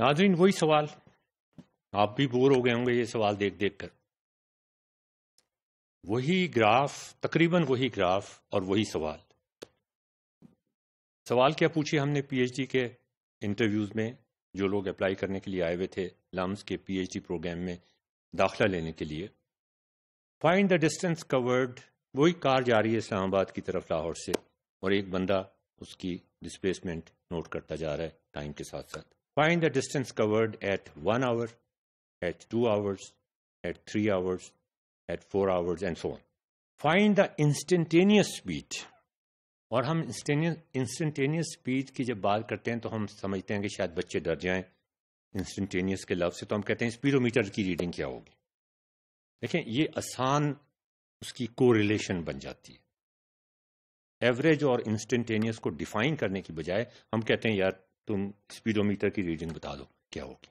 नाजरीन वही सवाल आप भी बोर हो गए होंगे ये सवाल देख देख कर वही ग्राफ तकरीबन वही ग्राफ और वही सवाल सवाल क्या पूछे हमने पीएचडी के इंटरव्यूज में जो लोग अप्लाई करने के लिए आए हुए थे लम्स के पीएचडी प्रोग्राम में दाखला लेने के लिए फाइंड द डिस्टेंस कवर्ड वही कार जा रही है इस्लामाबाद की तरफ लाहौर से और एक बंदा उसकी डिस्प्लेसमेंट नोट करता जा रहा है टाइम के साथ साथ Find the distance covered at one hour, at two hours, at three hours, at four hours, and so on. Find the instantaneous speed. और हम इंस्टेंटेनियस स्पीच की जब बात करते हैं तो हम समझते हैं कि शायद बच्चे डर जाएं इंस्टेंटेनियस के लफ्ज़ से तो हम कहते हैं स्पीडोमीटर की रीडिंग क्या होगी देखें ये आसान उसकी कोरिलेशन बन जाती है एवरेज और इंस्टेंटेनियस को डिफाइन करने की बजाय हम कहते हैं यार तुम स्पीडोमीटर की रीडिंग बता दो क्या होगी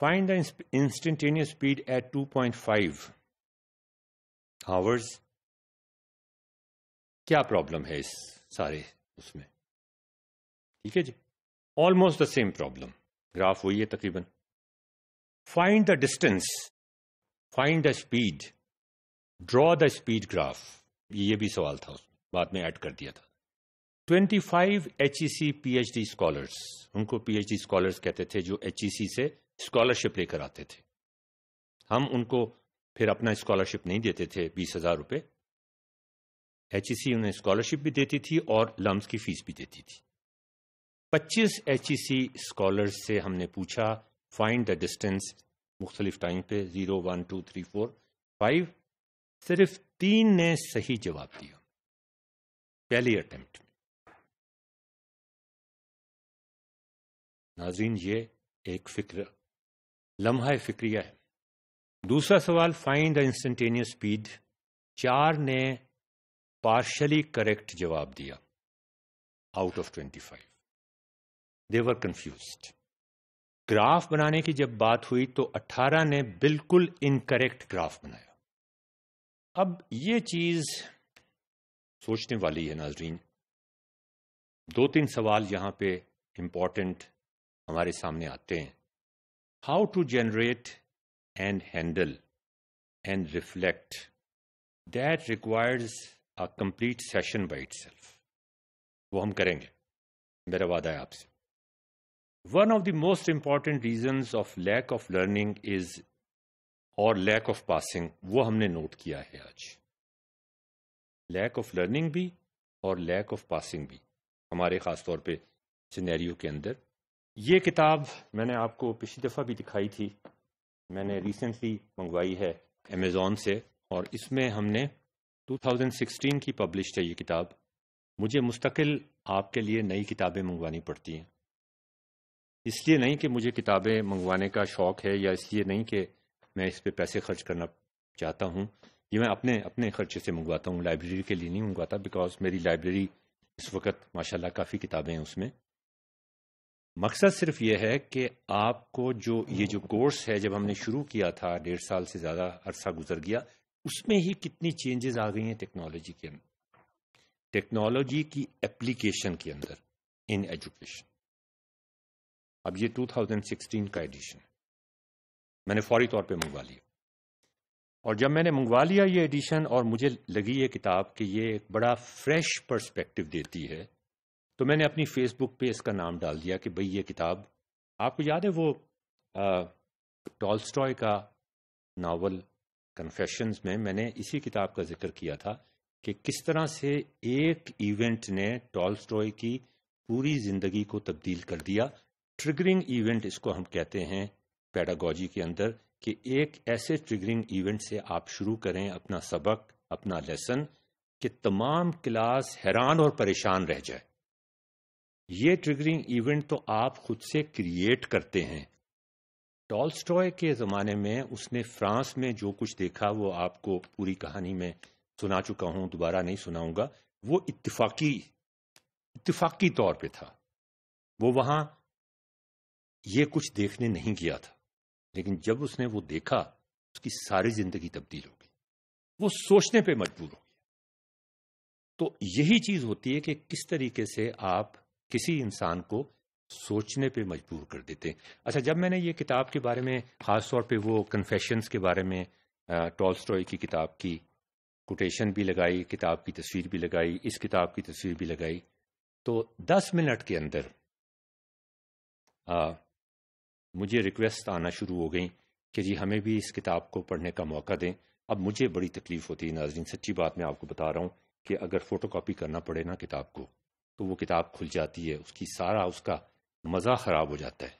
find the instantaneous speed at 2.5 hours क्या प्रॉब्लम है इस सारे उसमें ठीक है जी almost the same problem graph वही है तकरीबन find the distance find the speed draw the speed graph ये भी सवाल था उसमें बाद में ऐड कर दिया था 25 एच डी स्कॉलर्स उनको डी स्कॉलर्स कहते थे जो एच e से स्कॉलरशिप लेकर आते थे हम उनको फिर अपना स्कॉलरशिप नहीं देते थे बीस हजार रुपये एच ई e सी उन्हें स्कॉलरशिप भी देती थी और लम्स की फीस भी देती थी 25 एच ई सी स्कॉलर्स से हमने पूछा फाइंड द डिस्टेंस मुख्तलिफ टाइम पे zero one two three four five सिर्फ तीन ने सही जवाब दिया पहली अटेम्प्ट नाजीन ये एक फिक्र लम्हा फिक्रिया है दूसरा सवाल फाइंड द इंस्टेंटेनियस स्पीड चार ने पार्शली करेक्ट जवाब दिया out of twenty five they were confuse graph बनाने की जब बात हुई तो अट्ठारह ने बिल्कुल इनकरेक्ट ग्राफ बनाया अब ये चीज सोचने वाली है नाजरीन दो तीन सवाल यहां पे इंपॉर्टेंट हमारे सामने आते हैं how to generate and handle and reflect that requires a complete session by it वो हम करेंगे मेरा वादा है आपसे one of the most important reason of lack of learning is और लैक ऑफ पासिंग वो हमने नोट किया है आज लैक ऑफ लर्निंग भी और लैक ऑफ पासिंग भी हमारे खास तौर पे सिनेरियो के अंदर ये किताब मैंने आपको पिछली दफ़ा भी दिखाई थी मैंने रिसेंटली मंगवाई है अमेज़ोन से और इसमें हमने 2016 की पब्लिश है ये किताब मुझे मुस्तकिल आपके लिए नई किताबें मंगवानी पड़ती हैं इसलिए नहीं कि मुझे किताबें मंगवाने का शौक़ है या इसलिए नहीं कि मैं इस पर पैसे खर्च करना चाहता हूँ ये मैं अपने अपने खर्चे से मंगवाता हूँ लाइब्रेरी के लिए नहीं मंगवाता बिकॉज मेरी लाइब्रेरी इस वक्त माशाल्लाह काफ़ी किताबें हैं उसमें मकसद सिर्फ ये है कि आपको जो ये जो कोर्स है जब हमने शुरू किया था डेढ़ साल से ज़्यादा अरसा गुजर गया उसमें ही कितनी चेंजेस आ गई हैं टेक्नोलॉजी के अंदर टेक्नोलॉजी की एप्लीकेशन के अंदर इन एजुकेशन अब ये 2016 का एडिशन है मैंने फौरी तौर पे मंगवा लिया और जब मैंने मंगवा लिया ये एडिशन और मुझे लगी ये किताब कि ये एक बड़ा फ्रेश पर्सपेक्टिव देती है तो मैंने अपनी फेसबुक पे इसका नाम डाल दिया कि भाई ये किताब आपको याद है वो टॉलस्टॉय का नावल कन्फेशंस में मैंने इसी किताब का जिक्र किया था कि किस तरह से एक इवेंट ने टॉलस्टॉय की पूरी जिंदगी को तब्दील कर दिया ट्रिगरिंग इवेंट इसको हम कहते हैं पैडागोजी के अंदर कि एक ऐसे ट्रिगरिंग इवेंट से आप शुरू करें अपना सबक अपना लेसन कि तमाम क्लास हैरान और परेशान रह जाए ये ट्रिगरिंग इवेंट तो आप खुद से क्रिएट करते हैं टॉल्स्टॉय के ज़माने में उसने फ्रांस में जो कुछ देखा वो आपको पूरी कहानी में सुना चुका हूं दोबारा नहीं सुनाऊंगा वो इतफाकी इतफाकी तौर पे था वो वहां ये कुछ देखने नहीं गया था लेकिन जब उसने वो देखा उसकी सारी जिंदगी तब्दील हो गई वो सोचने पे मजबूर हो गया तो यही चीज होती है कि किस तरीके से आप किसी इंसान को सोचने पे मजबूर कर देते हैं अच्छा जब मैंने ये किताब के बारे में ख़ास तौर पे वो कन्फेशंस के बारे में स्टोई की किताब की कोटेशन भी लगाई किताब की तस्वीर भी लगाई इस किताब की तस्वीर भी लगाई तो दस मिनट के अंदर आ, मुझे रिक्वेस्ट आना शुरू हो गई कि जी हमें भी इस किताब को पढ़ने का मौका दें अब मुझे बड़ी तकलीफ होती है नाजरीन सच्ची बात मैं आपको बता रहा हूँ कि अगर फोटोकॉपी करना पड़े ना किताब को तो वो किताब खुल जाती है उसकी सारा उसका मज़ा खराब हो जाता है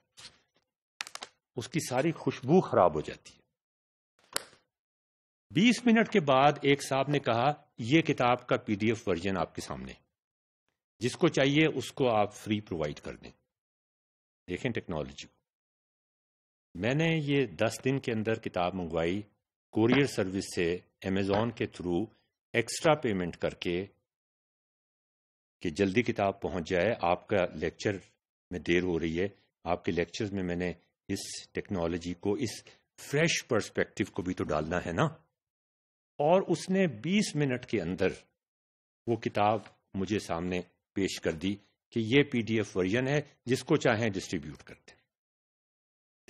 उसकी सारी खुशबू खराब हो जाती है बीस मिनट के बाद एक साहब ने कहा यह किताब का पीडीएफ वर्जन आपके सामने जिसको चाहिए उसको आप फ्री प्रोवाइड कर दें देखें टेक्नोलॉजी मैंने ये दस दिन के अंदर किताब मंगवाई कोरियर सर्विस से अमेजोन के थ्रू एक्स्ट्रा पेमेंट करके कि जल्दी किताब पहुंच जाए आपका लेक्चर में देर हो रही है आपके लेक्चर्स में मैंने इस टेक्नोलॉजी को इस फ्रेश पर्सपेक्टिव को भी तो डालना है ना और उसने 20 मिनट के अंदर वो किताब मुझे सामने पेश कर दी कि ये पीडीएफ वर्जन है जिसको चाहें डिस्ट्रीब्यूट कर दें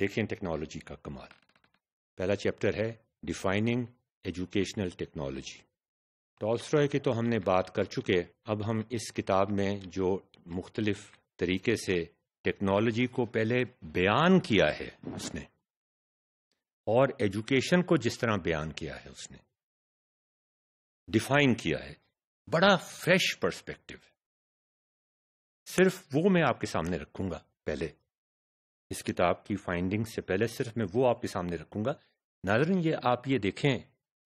देखें टेक्नोलॉजी का कमाल पहला चैप्टर है डिफाइनिंग एजुकेशनल टेक्नोलॉजी टॉल्स्टॉय की तो हमने बात कर चुके अब हम इस किताब में जो मुख्तलिफ तरीके से टेक्नोलॉजी को पहले बयान किया है उसने और एजुकेशन को जिस तरह बयान किया है उसने डिफाइन किया है बड़ा फ्रेश पर्सपेक्टिव है सिर्फ वो मैं आपके सामने रखूंगा पहले इस किताब की फाइंडिंग से पहले सिर्फ मैं वो आपके सामने रखूंगा नाजरन ये आप ये देखें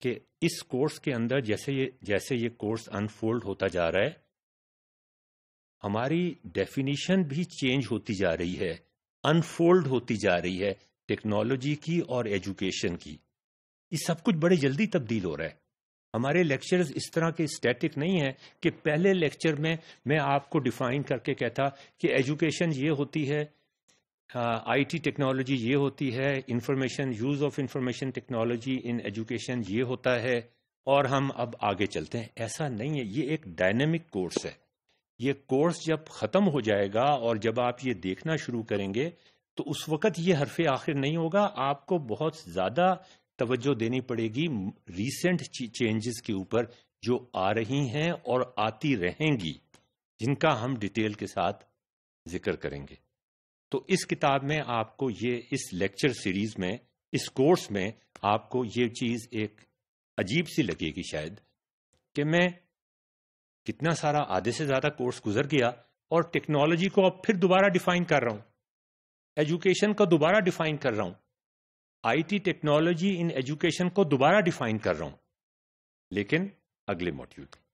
कि इस कोर्स के अंदर जैसे ये जैसे ये कोर्स अनफोल्ड होता जा रहा है हमारी डेफिनेशन भी चेंज होती जा रही है अनफोल्ड होती जा रही है टेक्नोलॉजी की और एजुकेशन की ये सब कुछ बड़े जल्दी तब्दील हो रहा है हमारे लेक्चर्स इस तरह के स्टैटिक नहीं है कि पहले लेक्चर में मैं आपको डिफाइन करके कहता कि एजुकेशन ये होती है आईटी uh, टेक्नोलॉजी ये होती है information use of information technology in education ये होता है और हम अब आगे चलते हैं ऐसा नहीं है ये एक डायनेमिक कोर्स है ये कोर्स जब ख़त्म हो जाएगा और जब आप ये देखना शुरू करेंगे तो उस वक़्त ये हरफ आखिर नहीं होगा आपको बहुत ज़्यादा तवज्जो देनी पड़ेगी रीसेंट चेंजेस के ऊपर जो आ रही हैं और आती रहेंगी जिनका हम डिटेल के साथ जिक्र करेंगे तो इस किताब में आपको ये इस लेक्चर सीरीज में इस कोर्स में आपको ये चीज एक अजीब सी लगेगी शायद कि मैं कितना सारा आधे से ज्यादा कोर्स गुजर गया और टेक्नोलॉजी को अब फिर दोबारा डिफाइन कर रहा हूं एजुकेशन को दोबारा डिफाइन कर रहा हूं आईटी टेक्नोलॉजी इन एजुकेशन को दोबारा डिफाइन कर रहा हूं लेकिन अगले मॉड्यूल